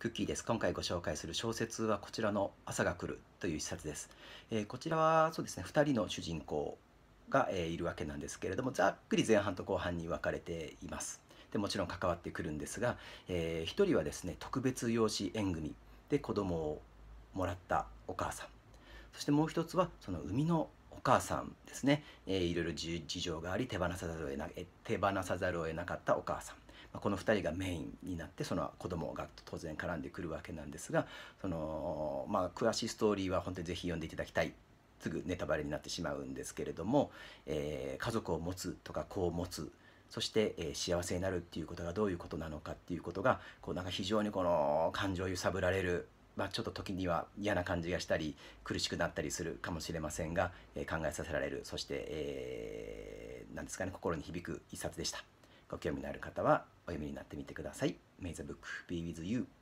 クッキーです。今回ご紹介する小説はこちらの朝が来るという一冊です。えー、こちらはそうですね、2人の主人公が、えー、いるわけなんですけれども、ざっくり前半と後半に分かれています。でもちろん関わってくるんですが、えー、1人はですね、特別養子縁組で子供をもらったお母さん。そしてもう一つは、その生みのお母さんですね、えー、いろいろ事情があり手放さざるを得な手放さざるを得なかったお母さんこの2人がメインになってその子供が当然絡んでくるわけなんですがその、まあ、詳しいストーリーは本当にぜひ読んでいただきたいすぐネタバレになってしまうんですけれども、えー、家族を持つとか子を持つそして、えー、幸せになるっていうことがどういうことなのかっていうことがこうなんか非常にこの感情揺さぶられる、まあ、ちょっと時には嫌な感じがしたり苦しくなったりするかもしれませんが、えー、考えさせられるそして、えー、なんですかね心に響く一冊でした。ご興味のある方はお読みになってみてください。May the book be with you.